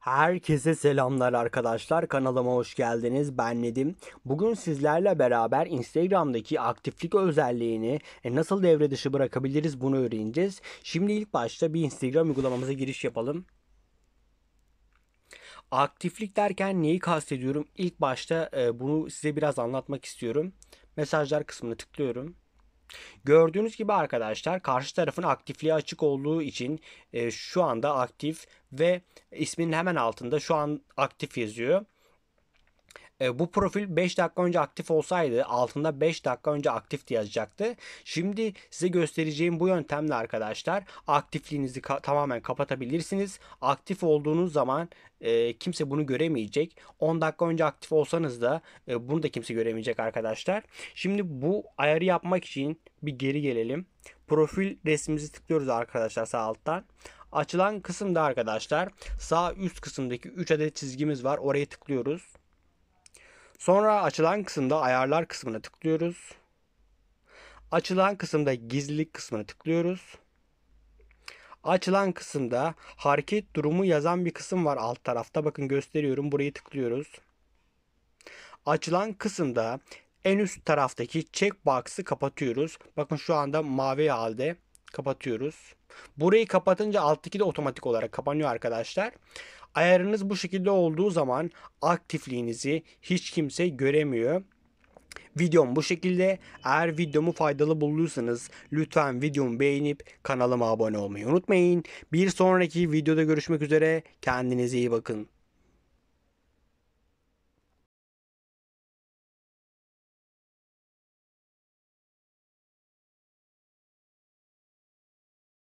Herkese selamlar arkadaşlar. Kanalıma hoş geldiniz. Ben Nedim. Bugün sizlerle beraber Instagram'daki aktiflik özelliğini e, nasıl devre dışı bırakabiliriz bunu öğreneceğiz. Şimdi ilk başta bir Instagram uygulamamıza giriş yapalım. Aktiflik derken neyi kastediyorum? İlk başta e, bunu size biraz anlatmak istiyorum. Mesajlar kısmına tıklıyorum. Gördüğünüz gibi arkadaşlar karşı tarafın aktifliği açık olduğu için e, şu anda aktif ve isminin hemen altında şu an aktif yazıyor. E, bu profil 5 dakika önce aktif olsaydı altında 5 dakika önce aktif yazacaktı. Şimdi size göstereceğim bu yöntemle arkadaşlar aktifliğinizi ka- tamamen kapatabilirsiniz. Aktif olduğunuz zaman e, kimse bunu göremeyecek. 10 dakika önce aktif olsanız da e, bunu da kimse göremeyecek arkadaşlar. Şimdi bu ayarı yapmak için bir geri gelelim. Profil resmimizi tıklıyoruz arkadaşlar sağ alttan. Açılan kısımda arkadaşlar sağ üst kısımdaki 3 adet çizgimiz var. Oraya tıklıyoruz. Sonra açılan kısımda ayarlar kısmına tıklıyoruz. Açılan kısımda gizlilik kısmına tıklıyoruz. Açılan kısımda hareket durumu yazan bir kısım var alt tarafta. Bakın gösteriyorum. Burayı tıklıyoruz. Açılan kısımda en üst taraftaki checkbox'ı kapatıyoruz. Bakın şu anda mavi halde. Kapatıyoruz. Burayı kapatınca alttaki de otomatik olarak kapanıyor arkadaşlar. Ayarınız bu şekilde olduğu zaman aktifliğinizi hiç kimse göremiyor. Videom bu şekilde. Eğer videomu faydalı bulduysanız lütfen videomu beğenip kanalıma abone olmayı unutmayın. Bir sonraki videoda görüşmek üzere. Kendinize iyi bakın.